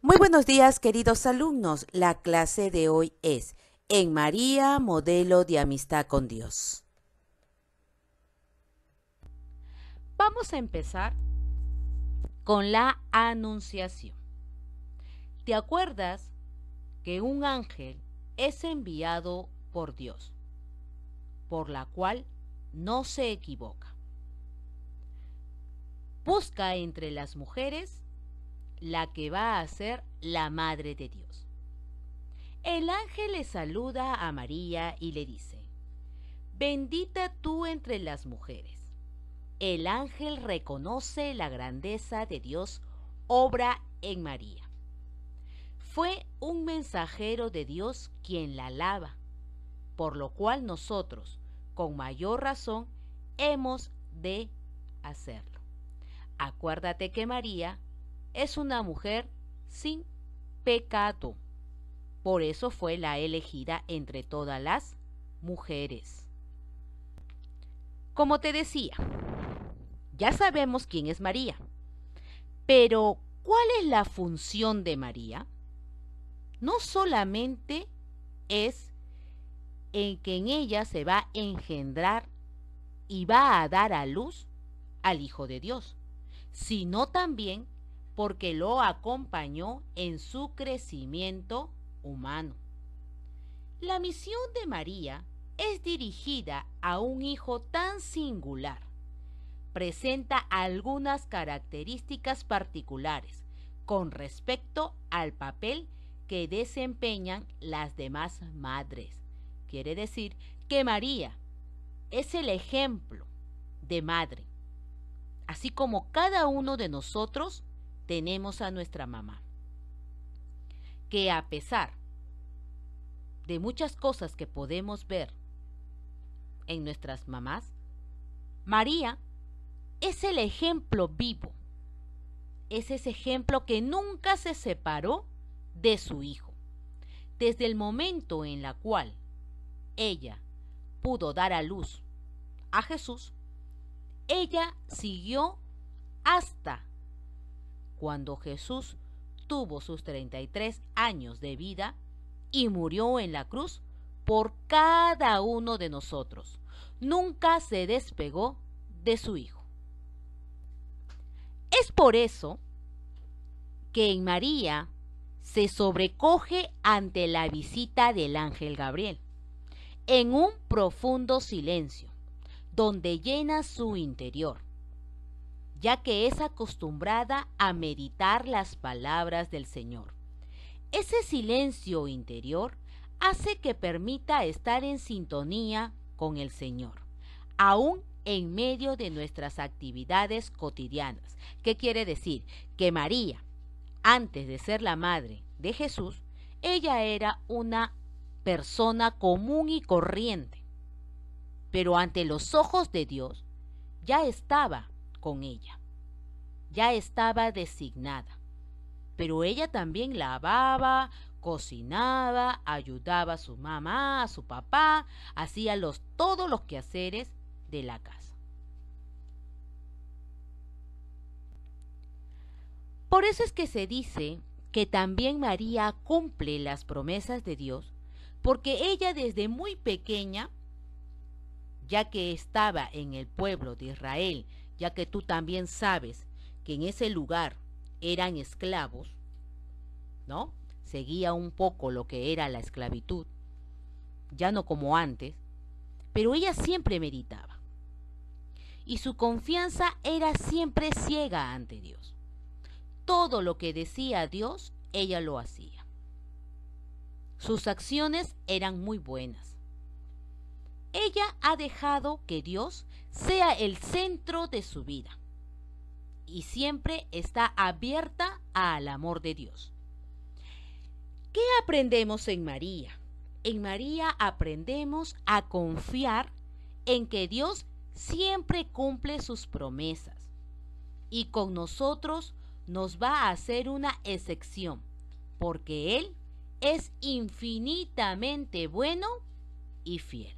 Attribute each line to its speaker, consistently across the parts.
Speaker 1: Muy buenos días, queridos alumnos. La clase de hoy es En María, modelo de amistad con Dios. Vamos a empezar con la anunciación. ¿Te acuerdas que un ángel es enviado por Dios, por la cual no se equivoca? Busca entre las mujeres la que va a ser la Madre de Dios. El ángel le saluda a María y le dice, Bendita tú entre las mujeres. El ángel reconoce la grandeza de Dios, obra en María. Fue un mensajero de Dios quien la alaba, por lo cual nosotros, con mayor razón, hemos de hacerlo. Acuérdate que María es una mujer sin pecado. Por eso fue la elegida entre todas las mujeres. Como te decía, ya sabemos quién es María. Pero, ¿cuál es la función de María? No solamente es en que en ella se va a engendrar y va a dar a luz al Hijo de Dios, sino también porque lo acompañó en su crecimiento humano. La misión de María es dirigida a un hijo tan singular. Presenta algunas características particulares con respecto al papel que desempeñan las demás madres. Quiere decir que María es el ejemplo de madre, así como cada uno de nosotros tenemos a nuestra mamá, que a pesar de muchas cosas que podemos ver en nuestras mamás, María es el ejemplo vivo, es ese ejemplo que nunca se separó de su hijo. Desde el momento en la cual ella pudo dar a luz a Jesús, ella siguió hasta cuando Jesús tuvo sus 33 años de vida y murió en la cruz por cada uno de nosotros. Nunca se despegó de su Hijo. Es por eso que en María se sobrecoge ante la visita del ángel Gabriel, en un profundo silencio, donde llena su interior ya que es acostumbrada a meditar las palabras del Señor. Ese silencio interior hace que permita estar en sintonía con el Señor, aún en medio de nuestras actividades cotidianas. ¿Qué quiere decir? Que María, antes de ser la madre de Jesús, ella era una persona común y corriente, pero ante los ojos de Dios ya estaba con ella. Ya estaba designada, pero ella también lavaba, cocinaba, ayudaba a su mamá, a su papá, hacía todos los quehaceres de la casa. Por eso es que se dice que también María cumple las promesas de Dios, porque ella desde muy pequeña, ya que estaba en el pueblo de Israel ya que tú también sabes que en ese lugar eran esclavos, ¿no? Seguía un poco lo que era la esclavitud, ya no como antes, pero ella siempre meditaba. Y su confianza era siempre ciega ante Dios. Todo lo que decía Dios, ella lo hacía. Sus acciones eran muy buenas ella ha dejado que Dios sea el centro de su vida y siempre está abierta al amor de Dios. ¿Qué aprendemos en María? En María aprendemos a confiar en que Dios siempre cumple sus promesas y con nosotros nos va a hacer una excepción, porque Él es infinitamente bueno y fiel.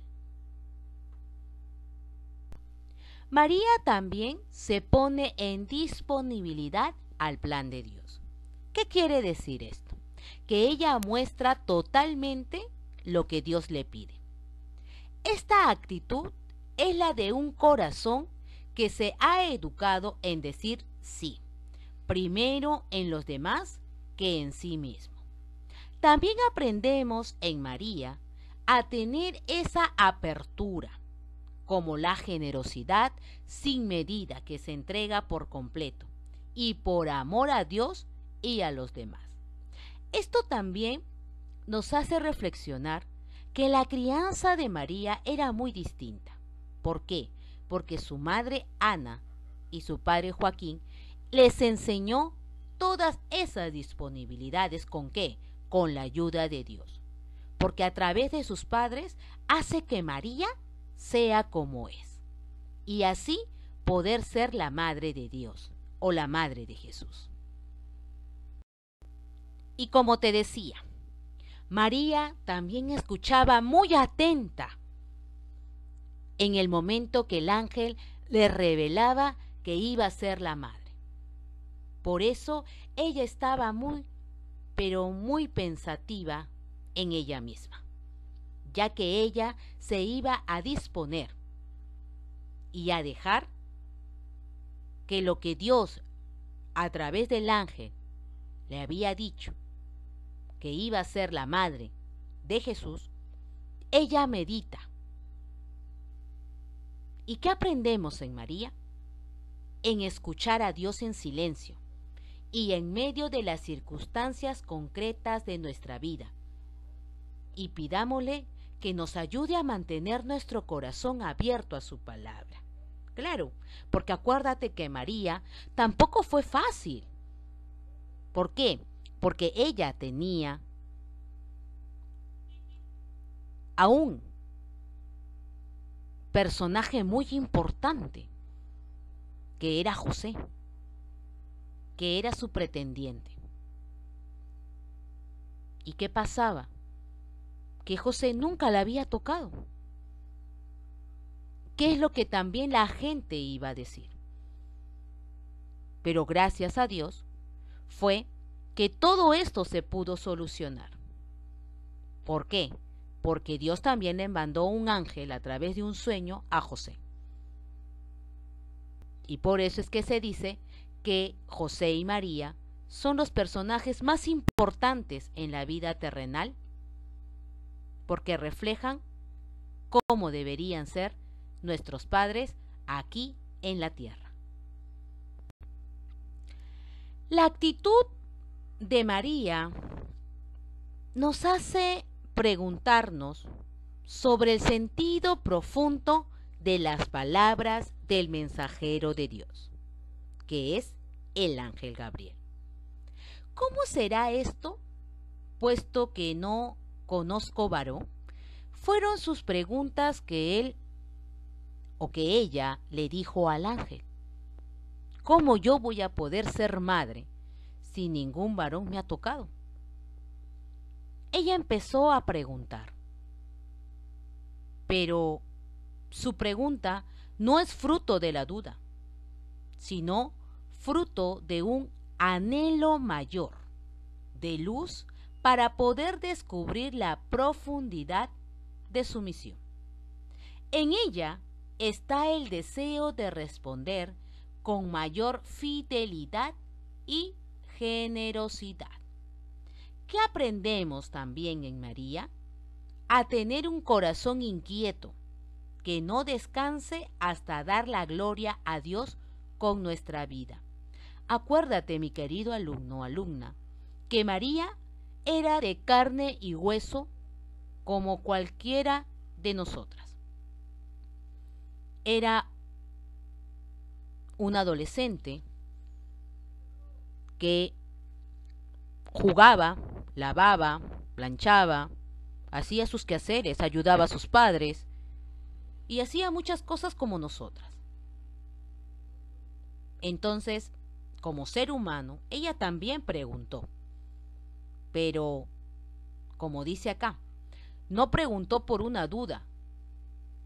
Speaker 1: María también se pone en disponibilidad al plan de Dios. ¿Qué quiere decir esto? Que ella muestra totalmente lo que Dios le pide. Esta actitud es la de un corazón que se ha educado en decir sí, primero en los demás que en sí mismo. También aprendemos en María a tener esa apertura, como la generosidad sin medida que se entrega por completo y por amor a Dios y a los demás. Esto también nos hace reflexionar que la crianza de María era muy distinta. ¿Por qué? Porque su madre Ana y su padre Joaquín les enseñó todas esas disponibilidades con qué? Con la ayuda de Dios. Porque a través de sus padres hace que María sea como es, y así poder ser la madre de Dios o la madre de Jesús. Y como te decía, María también escuchaba muy atenta en el momento que el ángel le revelaba que iba a ser la madre. Por eso ella estaba muy, pero muy pensativa en ella misma ya que ella se iba a disponer y a dejar que lo que Dios a través del ángel le había dicho que iba a ser la madre de Jesús, ella medita. ¿Y qué aprendemos en María? En escuchar a Dios en silencio y en medio de las circunstancias concretas de nuestra vida. Y pidámosle que nos ayude a mantener nuestro corazón abierto a su palabra. Claro, porque acuérdate que María tampoco fue fácil. ¿Por qué? Porque ella tenía a un personaje muy importante, que era José, que era su pretendiente. ¿Y qué pasaba? que José nunca la había tocado. ¿Qué es lo que también la gente iba a decir? Pero gracias a Dios fue que todo esto se pudo solucionar. ¿Por qué? Porque Dios también le mandó un ángel a través de un sueño a José. Y por eso es que se dice que José y María son los personajes más importantes en la vida terrenal porque reflejan cómo deberían ser nuestros padres aquí en la tierra. La actitud de María nos hace preguntarnos sobre el sentido profundo de las palabras del mensajero de Dios, que es el ángel Gabriel. ¿Cómo será esto, puesto que no Conozco varón fueron sus preguntas que él o que ella le dijo al ángel. ¿Cómo yo voy a poder ser madre si ningún varón me ha tocado? Ella empezó a preguntar. Pero su pregunta no es fruto de la duda, sino fruto de un anhelo mayor, de luz para poder descubrir la profundidad de su misión. En ella está el deseo de responder con mayor fidelidad y generosidad. ¿Qué aprendemos también en María? A tener un corazón inquieto, que no descanse hasta dar la gloria a Dios con nuestra vida. Acuérdate, mi querido alumno alumna, que María era de carne y hueso como cualquiera de nosotras. Era un adolescente que jugaba, lavaba, planchaba, hacía sus quehaceres, ayudaba a sus padres y hacía muchas cosas como nosotras. Entonces, como ser humano, ella también preguntó, pero, como dice acá, no preguntó por una duda,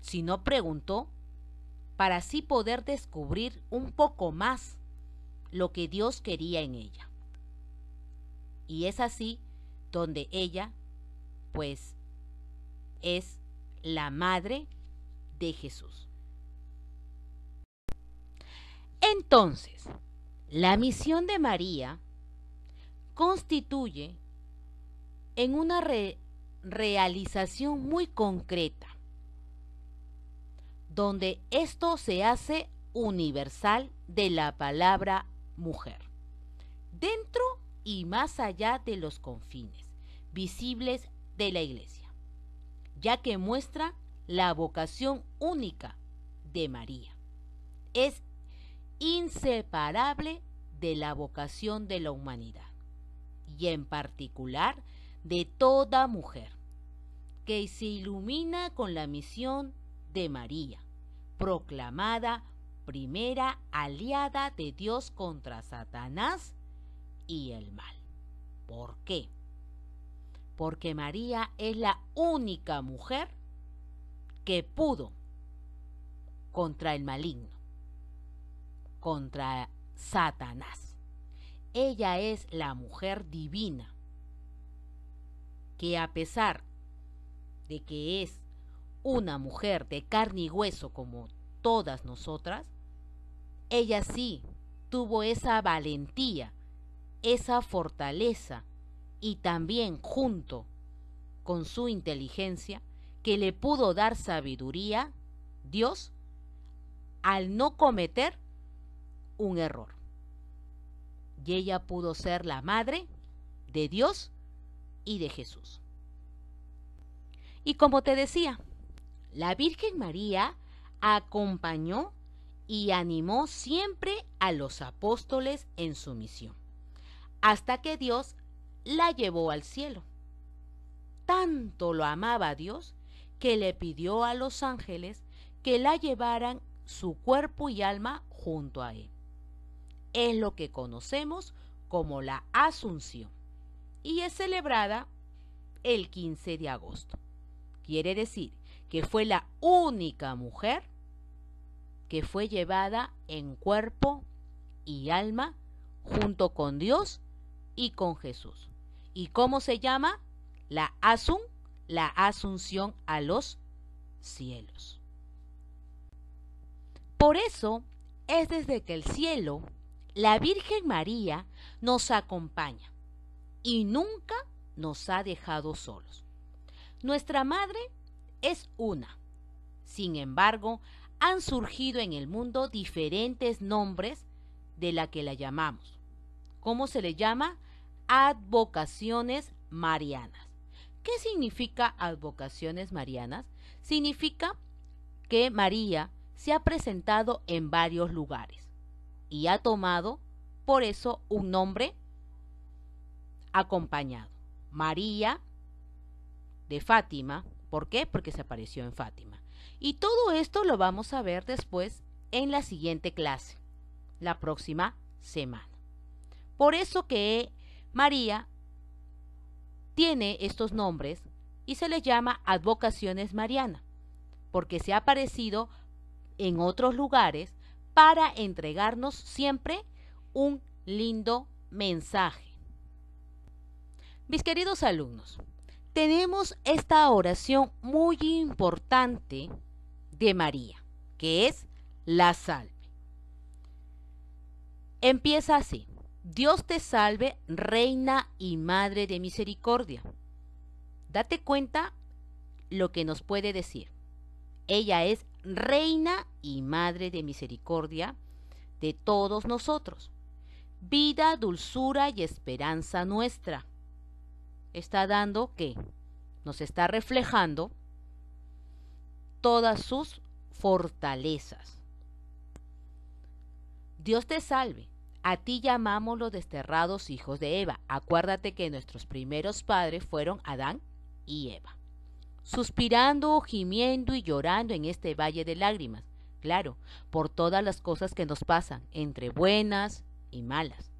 Speaker 1: sino preguntó para así poder descubrir un poco más lo que Dios quería en ella. Y es así donde ella, pues, es la madre de Jesús. Entonces, la misión de María constituye en una realización muy concreta, donde esto se hace universal de la palabra mujer, dentro y más allá de los confines visibles de la iglesia, ya que muestra la vocación única de María. Es inseparable de la vocación de la humanidad y en particular de toda mujer, que se ilumina con la misión de María, proclamada primera aliada de Dios contra Satanás y el mal. ¿Por qué? Porque María es la única mujer que pudo contra el maligno, contra Satanás. Ella es la mujer divina que a pesar de que es una mujer de carne y hueso como todas nosotras, ella sí tuvo esa valentía, esa fortaleza y también junto con su inteligencia que le pudo dar sabiduría Dios al no cometer un error. Y ella pudo ser la madre de Dios y de Jesús. Y como te decía, la Virgen María acompañó y animó siempre a los apóstoles en su misión, hasta que Dios la llevó al cielo. Tanto lo amaba Dios que le pidió a los ángeles que la llevaran su cuerpo y alma junto a él. Es lo que conocemos como la asunción y es celebrada el 15 de agosto. Quiere decir que fue la única mujer que fue llevada en cuerpo y alma junto con Dios y con Jesús. ¿Y cómo se llama? La Asun, la asunción a los cielos. Por eso es desde que el cielo, la Virgen María nos acompaña y nunca nos ha dejado solos. Nuestra madre es una. Sin embargo, han surgido en el mundo diferentes nombres de la que la llamamos. ¿Cómo se le llama? Advocaciones marianas. ¿Qué significa advocaciones marianas? Significa que María se ha presentado en varios lugares y ha tomado por eso un nombre acompañado. María de Fátima. ¿Por qué? Porque se apareció en Fátima. Y todo esto lo vamos a ver después en la siguiente clase, la próxima semana. Por eso que María tiene estos nombres y se le llama advocaciones mariana, porque se ha aparecido en otros lugares para entregarnos siempre un lindo mensaje. Mis queridos alumnos, tenemos esta oración muy importante de María, que es la salve. Empieza así. Dios te salve, reina y madre de misericordia. Date cuenta lo que nos puede decir. Ella es reina y madre de misericordia de todos nosotros. Vida, dulzura y esperanza nuestra está dando que nos está reflejando todas sus fortalezas. Dios te salve. A ti llamamos los desterrados hijos de Eva. Acuérdate que nuestros primeros padres fueron Adán y Eva. Suspirando, gimiendo y llorando en este valle de lágrimas. Claro, por todas las cosas que nos pasan, entre buenas y malas.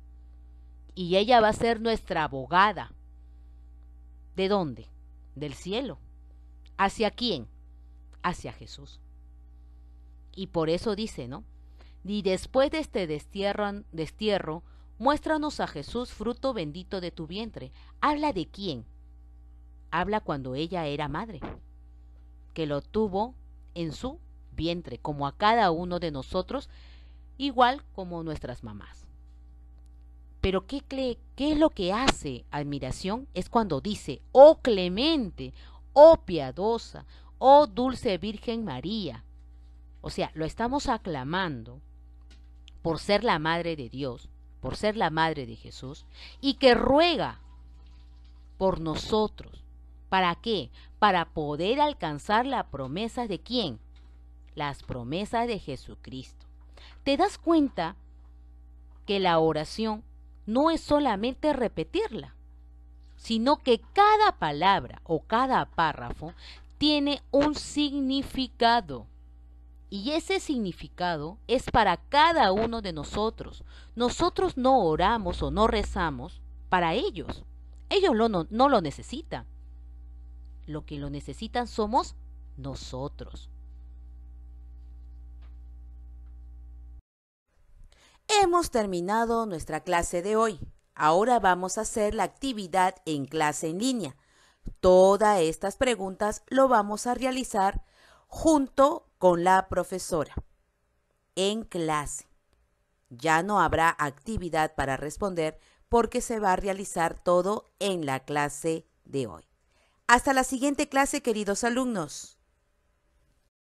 Speaker 1: Y ella va a ser nuestra abogada, ¿De dónde? Del cielo. ¿Hacia quién? Hacia Jesús. Y por eso dice, ¿no? Ni después de este destierro, destierro, muéstranos a Jesús, fruto bendito de tu vientre. ¿Habla de quién? Habla cuando ella era madre, que lo tuvo en su vientre, como a cada uno de nosotros, igual como nuestras mamás. Pero ¿qué, ¿qué es lo que hace admiración? Es cuando dice, oh clemente, oh piadosa, oh dulce Virgen María. O sea, lo estamos aclamando por ser la madre de Dios, por ser la madre de Jesús, y que ruega por nosotros. ¿Para qué? Para poder alcanzar la promesa de quién? Las promesas de Jesucristo. ¿Te das cuenta que la oración no es solamente repetirla, sino que cada palabra o cada párrafo tiene un significado. Y ese significado es para cada uno de nosotros. Nosotros no oramos o no rezamos para ellos. Ellos no lo necesitan. Lo que lo necesitan somos nosotros. Hemos terminado nuestra clase de hoy. Ahora vamos a hacer la actividad en clase en línea. Todas estas preguntas lo vamos a realizar junto con la profesora en clase. Ya no habrá actividad para responder porque se va a realizar todo en la clase de hoy. Hasta la siguiente clase, queridos alumnos.